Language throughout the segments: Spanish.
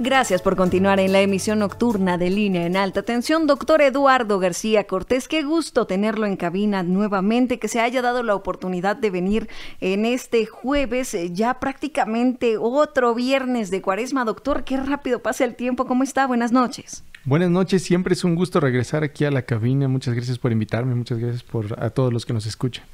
Gracias por continuar en la emisión nocturna de Línea en Alta Tensión, doctor Eduardo García Cortés. Qué gusto tenerlo en cabina nuevamente, que se haya dado la oportunidad de venir en este jueves, eh, ya prácticamente otro viernes de cuaresma. Doctor, qué rápido pasa el tiempo. ¿Cómo está? Buenas noches. Buenas noches, siempre es un gusto regresar aquí a la cabina. Muchas gracias por invitarme, muchas gracias por a todos los que nos escuchan.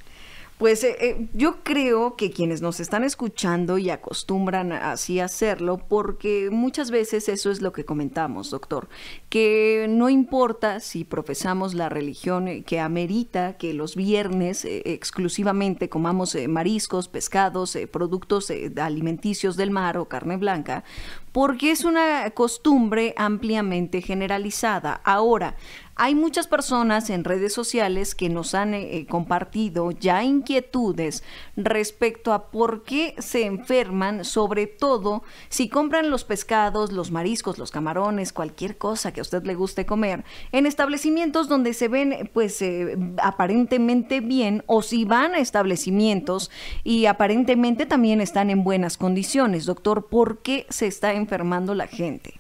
Pues eh, eh, yo creo que quienes nos están escuchando y acostumbran así hacerlo, porque muchas veces eso es lo que comentamos, doctor, que no importa si profesamos la religión eh, que amerita que los viernes exclusivamente comamos mariscos, pescados, productos alimenticios del mar o carne blanca, porque es una costumbre ampliamente generalizada. Ahora, hay muchas personas en redes sociales que nos han eh, eh, compartido ya inquietudes respecto a por qué se enferman, sobre todo si compran los pescados, los mariscos, los camarones, cualquier cosa que a usted le guste comer, en establecimientos donde se ven pues eh, aparentemente bien o si van a establecimientos y aparentemente también están en buenas condiciones. Doctor, ¿por qué se está enfermando la gente?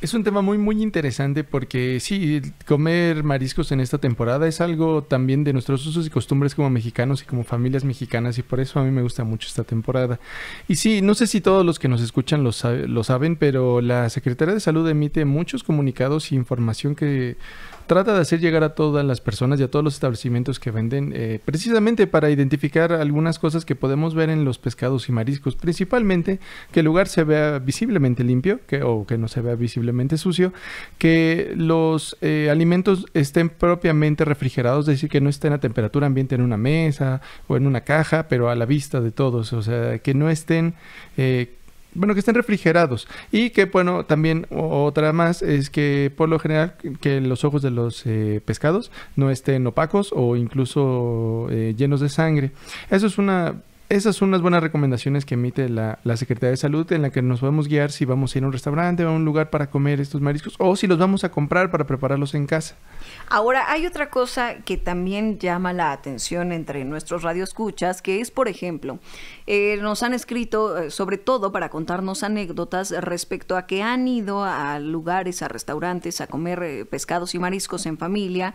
Es un tema muy, muy interesante porque sí, comer mariscos en esta temporada es algo también de nuestros usos y costumbres como mexicanos y como familias mexicanas y por eso a mí me gusta mucho esta temporada. Y sí, no sé si todos los que nos escuchan lo, lo saben, pero la Secretaría de Salud emite muchos comunicados y e información que trata de hacer llegar a todas las personas y a todos los establecimientos que venden, eh, precisamente para identificar algunas cosas que podemos ver en los pescados y mariscos, principalmente que el lugar se vea visiblemente limpio que, o que no se vea visiblemente sucio, que los eh, alimentos estén propiamente refrigerados, es decir, que no estén a temperatura ambiente en una mesa o en una caja, pero a la vista de todos, o sea, que no estén... Eh, bueno, que estén refrigerados. Y que, bueno, también otra más es que por lo general que los ojos de los eh, pescados no estén opacos o incluso eh, llenos de sangre. Eso es una esas son las buenas recomendaciones que emite la, Secretaría de Salud en la que nos podemos guiar si vamos a ir a un restaurante o a un lugar para comer estos mariscos o si los vamos a comprar para prepararlos en casa. Ahora, hay otra cosa que también llama la atención entre nuestros radioescuchas, que es, por ejemplo, eh, nos han escrito eh, sobre todo para contarnos anécdotas respecto a que han ido a lugares, a restaurantes, a comer eh, pescados y mariscos en familia,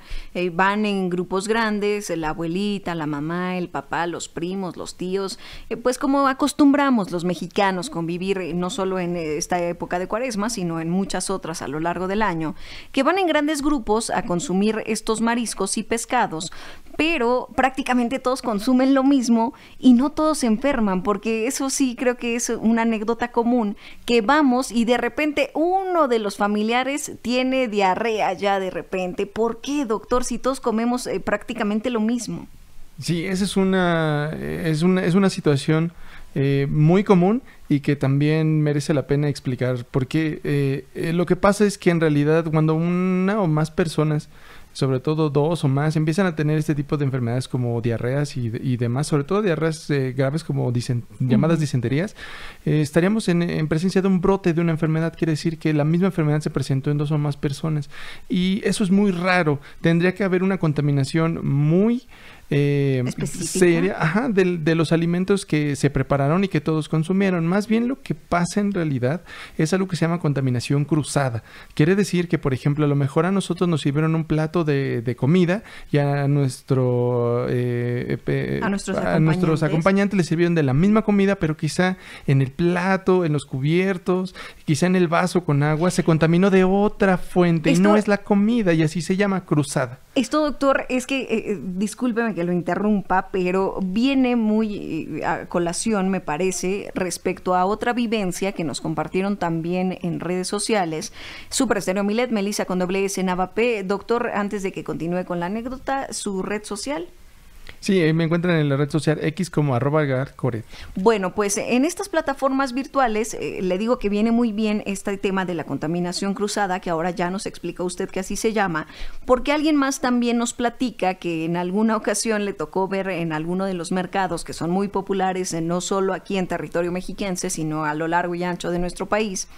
van en grupos grandes, la abuelita, la mamá, el papá, los primos, los tíos, eh, pues como acostumbramos los mexicanos convivir vivir eh, no solo en eh, esta época de cuaresma, sino en muchas otras a lo largo del año, que van en grandes grupos a consumir estos mariscos y pescados, pero prácticamente todos consumen lo mismo y no todos se enferman, porque eso sí creo que es una anécdota común, que vamos y de repente uno de los familiares tiene diarrea ya de repente. ¿Por qué, doctor, si todos comemos prácticamente lo mismo? Sí, esa es una, es una, situación eh, muy común y que también merece la pena explicar, porque eh, eh, lo que pasa es que en realidad cuando una o más personas, sobre todo dos o más, empiezan a tener este tipo de enfermedades como diarreas y, demás, sobre todo diarreas graves como dicen llamadas disenterías, estaríamos en, en, presencia de un brote de una enfermedad, quiere decir que la misma enfermedad se presentó en dos o más personas y eso es muy raro, tendría que haber una contaminación muy eh, de, los alimentos que se prepararon y que todos consumieron. Más bien lo que pasa en realidad es algo que se llama contaminación cruzada. Quiere decir que, por ejemplo, a lo mejor a nosotros nos sirvieron un plato de, comida y a nuestro eh, nuestros, acompañantes. les sirvieron de la misma comida, pero quizá en el plato, en los cubiertos, quizá en el vaso con agua, se contaminó de otra fuente y no es la comida y así se llama cruzada. Esto, doctor, es que, eh, eh, discúlpeme que lo interrumpa, pero viene muy eh, a colación, me parece, respecto a otra vivencia que nos compartieron también en redes sociales. Super Estéreo Milet, Melissa con doble S Doctor, antes de que continúe con la anécdota, su red social. Sí, me encuentran en la red social X como arroba core. Bueno, pues eh, en estas plataformas virtuales eh, le digo que viene muy bien este tema de la contaminación cruzada, que ahora ya nos explica usted que así se llama, porque alguien más también nos platica que en alguna ocasión le tocó ver en alguno de los mercados que son muy populares, eh, no solo aquí en territorio mexiquense, sino a lo largo y ancho de nuestro país,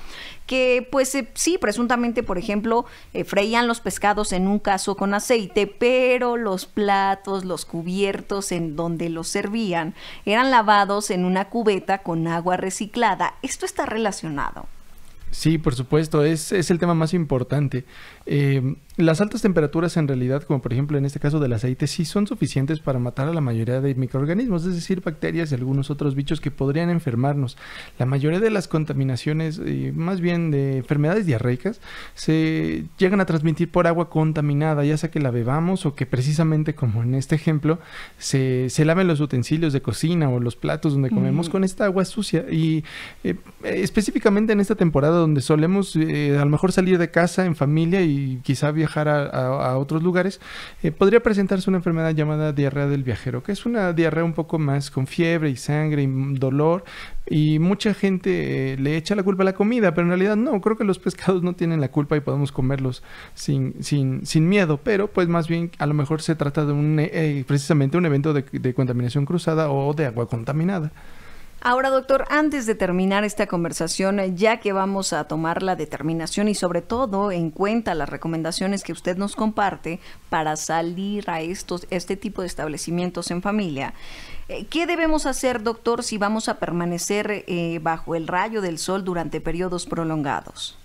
que pues sí, presuntamente, por ejemplo, freían los pescados en un caso con aceite, pero los platos, los cubiertos, en donde los servían eran lavados en una cubeta con agua reciclada. Esto está relacionado. Sí, por supuesto, es, el tema más importante. Eh, las altas temperaturas en realidad, como por ejemplo en este caso del aceite, sí son suficientes para matar a la mayoría de microorganismos, es decir, bacterias y algunos otros bichos que podrían enfermarnos. La mayoría de las contaminaciones, más bien de enfermedades diarreicas, se llegan a transmitir por agua contaminada, ya sea que la bebamos o que precisamente como en este ejemplo, se, se laven los utensilios de cocina o los platos donde comemos con esta agua sucia. Y eh, específicamente en esta temporada donde solemos eh, a lo mejor salir de casa en familia y quizá viajar a, otros lugares, eh, podría presentarse una enfermedad llamada diarrea del viajero, que es una diarrea un poco más con fiebre y sangre y dolor. Y mucha gente eh, le echa la culpa a la comida, pero en realidad no, creo que los pescados no tienen la culpa y podemos comerlos sin, sin, sin miedo, pero pues más bien a lo mejor se trata de un, eh, precisamente un evento de contaminación cruzada o de agua contaminada. Ahora, doctor, antes de terminar esta conversación, eh, ya que vamos a tomar la determinación y sobre todo en cuenta las recomendaciones que usted nos comparte para salir a estos, este tipo de establecimientos en familia, eh, ¿qué debemos hacer, doctor, si vamos a permanecer eh, bajo el rayo del sol durante periodos prolongados?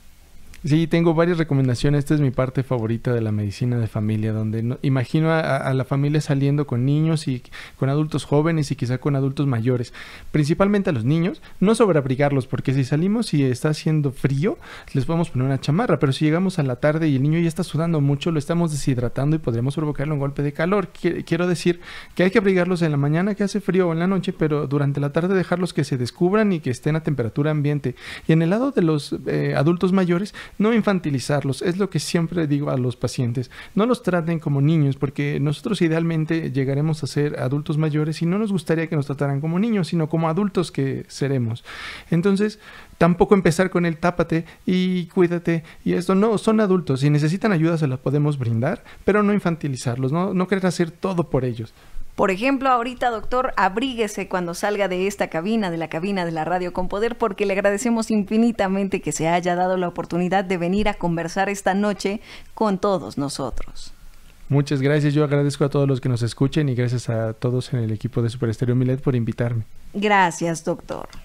Sí, tengo varias recomendaciones. Esta es mi parte favorita de la medicina de familia, donde imagino a, la familia saliendo con niños y con adultos jóvenes y quizá con adultos mayores. Principalmente a los niños, no sobreabrigarlos, porque si salimos y está haciendo frío, les podemos poner una chamarra, pero si llegamos a la tarde y el niño ya está sudando mucho, lo estamos deshidratando y podríamos provocarle un golpe de calor. Quiero decir que hay que abrigarlos en la mañana que hace frío o en la noche, pero durante la tarde dejarlos que se descubran y que estén a temperatura ambiente. Y en el lado de los eh, adultos mayores, no infantilizarlos, es lo que siempre digo a los pacientes. No los traten como niños, porque nosotros idealmente llegaremos a ser adultos mayores y no nos gustaría que nos trataran como niños, sino como adultos que seremos. Entonces, tampoco empezar con el tápate y cuídate y esto. No, son adultos. Si necesitan ayuda, se la podemos brindar, pero no infantilizarlos, no, no querer hacer todo por ellos. Por ejemplo, ahorita, doctor, abríguese cuando salga de esta cabina, de la cabina de la radio con poder, porque le agradecemos infinitamente que se haya dado la oportunidad de venir a conversar esta noche con todos nosotros. Muchas gracias. Yo agradezco a todos los que nos escuchen y gracias a todos en el equipo de Estéreo Milet por invitarme. Gracias, doctor.